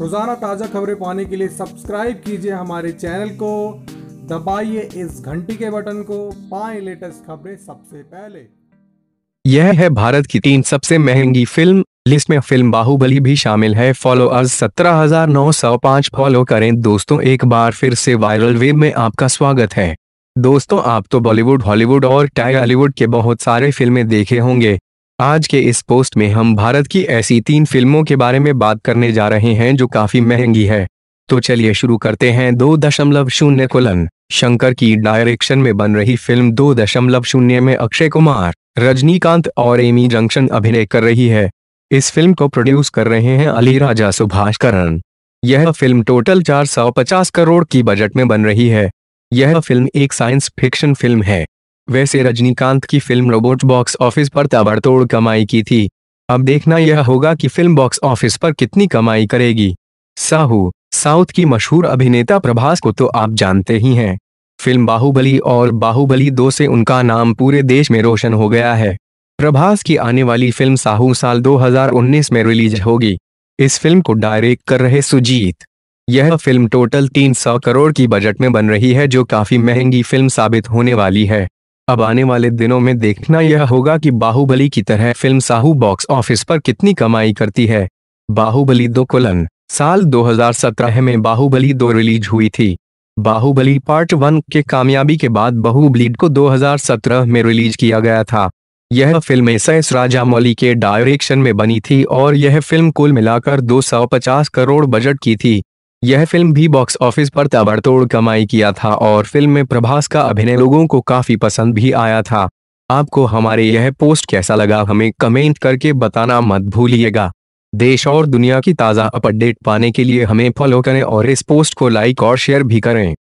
रोज़ाना ताज़ा खबरें पाने के लिए सब्सक्राइब कीजिए हमारे चैनल को दबाइए इस घंटी के बटन को पाए लेटेस्ट खबरें सबसे पहले यह है भारत की तीन सबसे महंगी फिल्म लिस्ट में फिल्म बाहुबली भी शामिल है फॉलोअर्स सत्रह हजार नौ सौ पाँच फॉलो करें दोस्तों एक बार फिर से वायरल वेब में आपका स्वागत है दोस्तों आप तो बॉलीवुड हॉलीवुड और टाई हॉलीवुड के बहुत सारे फिल्में देखे होंगे आज के इस पोस्ट में हम भारत की ऐसी तीन फिल्मों के बारे में बात करने जा रहे हैं जो काफी महंगी है तो चलिए शुरू करते हैं दो दशमलव शून्य कुलन शंकर की डायरेक्शन में बन रही फिल्म दो दशमलव शून्य में अक्षय कुमार रजनीकांत और एमी जंक्शन अभिनय कर रही है इस फिल्म को प्रोड्यूस कर रहे हैं अली राजा सुभाष करण यह फिल्म टोटल 450 करोड़ की बजट में बन रही है यह फिल्म एक साइंस फिक्शन फिल्म है वैसे रजनीकांत की फिल्म रोबोट बॉक्स ऑफिस पर ताबड़तोड़ कमाई की थी अब देखना यह होगा कि फिल्म बॉक्स ऑफिस पर कितनी कमाई करेगी साहू साउथ की मशहूर अभिनेता प्रभास को तो आप जानते ही हैं फिल्म बाहुबली और बाहुबली दो से उनका नाम पूरे देश में रोशन हो गया है प्रभास की आने वाली फिल्म साहू साल 2019 में रिलीज होगी इस फिल्म को डायरेक्ट कर रहे सुजीत यह फिल्म टोटल 300 करोड़ की बजट में बन रही है जो काफी महंगी फिल्म साबित होने वाली है अब आने वाले दिनों में देखना यह होगा कि बाहुबली की तरह फिल्म साहू बॉक्स ऑफिस पर कितनी कमाई करती है बाहुबली दो कुलन साल 2017 में बाहुबली दो रिलीज हुई थी बाहुबली पार्ट वन के कामयाबी के बाद बाहुबली को 2017 में रिलीज किया गया था यह फिल्म राजा मौली के डायरेक्शन में बनी थी और यह फिल्म कुल मिलाकर 250 करोड़ बजट की थी यह फिल्म भी बॉक्स ऑफिस पर ताबड़तोड़ कमाई किया था और फिल्म में प्रभास का अभिनय लोगों को काफी पसंद भी आया था आपको हमारे यह पोस्ट कैसा लगा हमें कमेंट करके बताना मत भूलिएगा देश और दुनिया की ताज़ा अपडेट पाने के लिए हमें फॉलो करें और इस पोस्ट को लाइक और शेयर भी करें